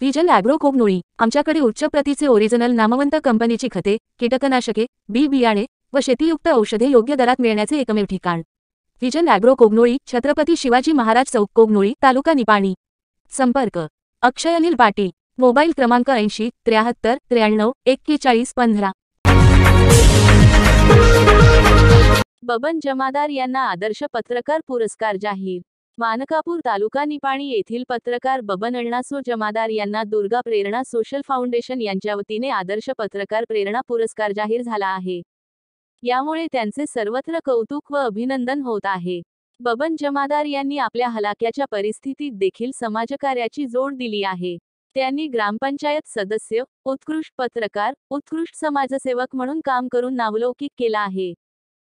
vision agro कोकनोळी आमच्याकडे उच्च प्रतीचे ओरिजिनल नामवंत कंपनीची खते कीटकनाशके बी बियाणे व शेतीयुक्त औषधे योग्य दरात मिळण्याचे एकमेव ठिकाण व्हिजन ॲग्रो कोगनोळी छत्रपती शिवाजी महाराज चौक कोगनोळी तालुका निपाणी संपर्क अक्षय अनिल पाटील मोबाईल क्रमांक ऐंशी त्र्याहत्तर त्र्याण्णव एक्केचाळीस पंधरा बबन जमादार यांना आदर्श पत्रकार पुरस्कार जाहीर मानकापूर तालुका निपाणी येथील पत्रकार बबन अण्णासो जमादार यांना दुर्गा प्रेरणा सोशल फाउंडेशन यांच्या वतीने आदर्श पत्रकार प्रेरणा पुरस्कार जाहीर झाला आहे यामुळे त्यांचे सर्वत्र कौतुक व अभिनंदन होत आहे बबन जमादार यांनी आपल्या हलाक्याच्या परिस्थितीत देखील समाजकार्याची जोड दिली आहे त्यांनी ग्रामपंचायत सदस्य उत्कृष्ट पत्रकार उत्कृष्ट समाजसेवक म्हणून काम करून नावलौकिक केला आहे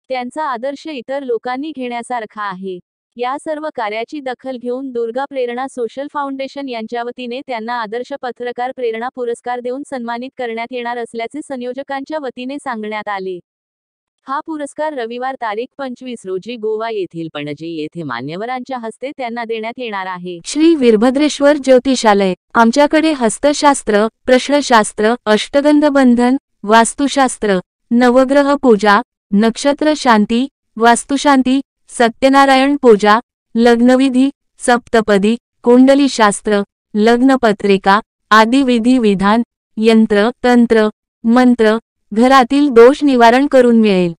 त्यांचा आदर्श इतर लोकांनी घेण्यासारखा आहे या सर्व कार्याची दखल घेऊन दुर्गा प्रेरणा सोशल फाउंडेशन यांच्या वतीने त्यांना आदर्श पत्रकार प्रेरणा पुरस्कार देऊन सन्मानित करण्यात येणार असल्याचे संयोजकांच्या वतीने सांगण्यात आले हा पुरस्कार रविवार तारीख पंचवीस रोजी गोवा येथील पणजी येथे मान्यवरांच्या हस्ते त्यांना देण्यात येणार आहे श्री वीरभद्रेश्वर ज्योतिषालय आमच्याकडे हस्तशास्त्र प्रश्नशास्त्र अष्टगंध बंधन वास्तुशास्त्र नवग्रह पूजा नक्षत्र शांती वास्तुशांती सत्यनारायण पूजा लग्नविधी सप्तपदी कुंडलीशास्त्र लग्नपत्रिका आदी विधी विधान यंत्र तंत्र मंत्र घरातील दोष निवारण करून मिळेल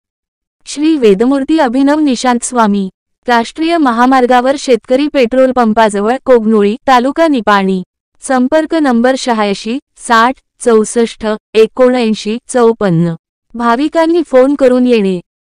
श्री वेदमूर्ती अभिनव निशांत स्वामी राष्ट्रीय महामार्गावर शेतकरी पेट्रोल पंपाजवळ कोगनुळी तालुका निपाणी संपर्क नंबर शहाऐंशी साठ चौसष्ट एकोणऐंशी चौपन्न भाविकांनी फोन करून येणे